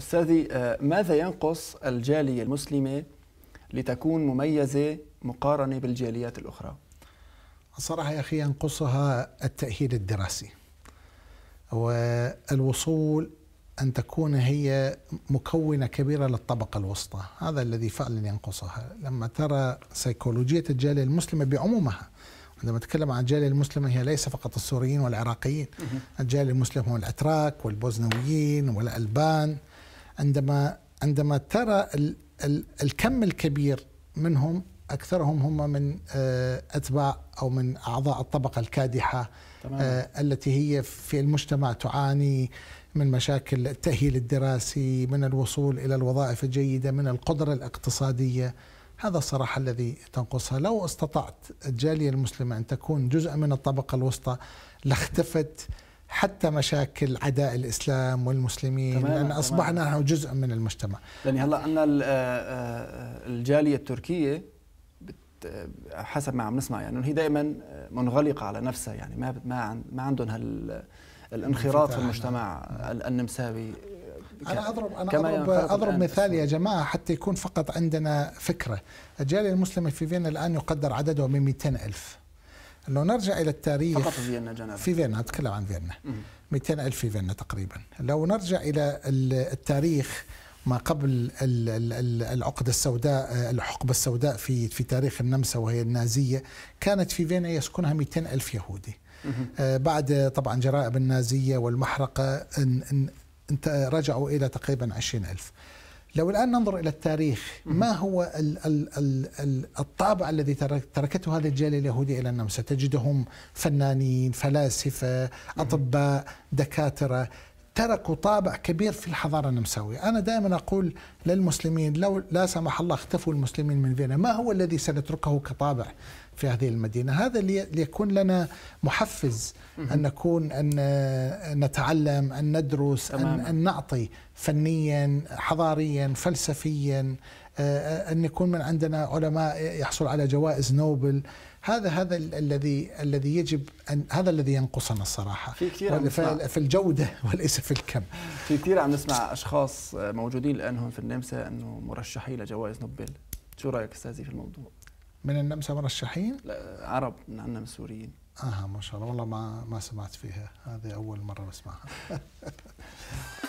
استاذي آه، ماذا ينقص الجاليه المسلمه لتكون مميزه مقارنه بالجاليات الاخرى؟ الصراحه يا اخي ينقصها التاهيل الدراسي والوصول أن تكون هي مكونة كبيرة للطبقة الوسطى هذا الذي فعلا ينقصها لما ترى سيكولوجية الجالية المسلمة بعمومها عندما نتكلم عن الجالية المسلمة هي ليس فقط السوريين والعراقيين الجالية المسلمة هم الأتراك والبوزنويين والألبان عندما عندما ترى ال ال الكم الكبير منهم اكثرهم هم من آه، اتباع او من اعضاء الطبقه الكادحه تمام. آه، التي هي في المجتمع تعاني من مشاكل التاهيل الدراسي، من الوصول الى الوظائف الجيده، من القدره الاقتصاديه. هذا الصراحه الذي تنقصها، لو استطعت الجاليه المسلمه ان تكون جزء من الطبقه الوسطى لاختفت حتى مشاكل عداء الاسلام والمسلمين تمام لان تمام. اصبحنا نحن جزء من المجتمع يعني هلا عندنا آه، آه، الجاليه التركيه آه، حسب ما عم نسمع يعني هي دائما منغلقه على نفسها يعني ما ما ما عندهم هال الانخراط في المجتمع نعم. النمساوي انا اضرب انا اضرب اضرب مثال يا جماعه حتى يكون فقط عندنا فكره الجاليه المسلمه في فيينا الان يقدر عددها ب 200000 لو نرجع إلى التاريخ فقط في فيينا جنابة في فيينا أتكلم عن فيينا 200 ألف في فيينا تقريبا لو نرجع إلى التاريخ ما قبل العقدة السوداء آه، الحقبة السوداء في في تاريخ النمسا وهي النازية كانت في فيينا يسكنها 200 ألف يهودي آه، بعد طبعا جرائم النازية والمحرقة رجعوا إلى تقريبا 20 ألف لو الآن ننظر إلى التاريخ ما هو الـ الـ الـ الطابع الذي تركته هذه الجالية اليهودية إلى النمسا تجدهم فنانين فلاسفة أطباء دكاترة تركوا طابع كبير في الحضارة النمساوية أنا دائما أقول للمسلمين لو لا سمح الله اختفوا المسلمين من فيينا ما هو الذي سنتركه كطابع في هذه المدينة هذا ليكون لنا محفز أن نكون أن نتعلم أن ندرس أن, أن نعطي فنيا حضاريا فلسفيا أن يكون من عندنا علماء يحصل على جوائز نوبل هذا هذا الذي الذي يجب ان هذا الذي ينقصنا الصراحه في كثير عم في الجوده وليس في الكم في كثير عم نسمع اشخاص موجودين الان هون في النمسا انه مرشحين لجوائز نوبل شو رايك استاذي في الموضوع من النمسا مرشحين؟ لا عرب من عندنا من سوريين اها ما شاء الله والله ما ما سمعت فيها هذه اول مره بسمعها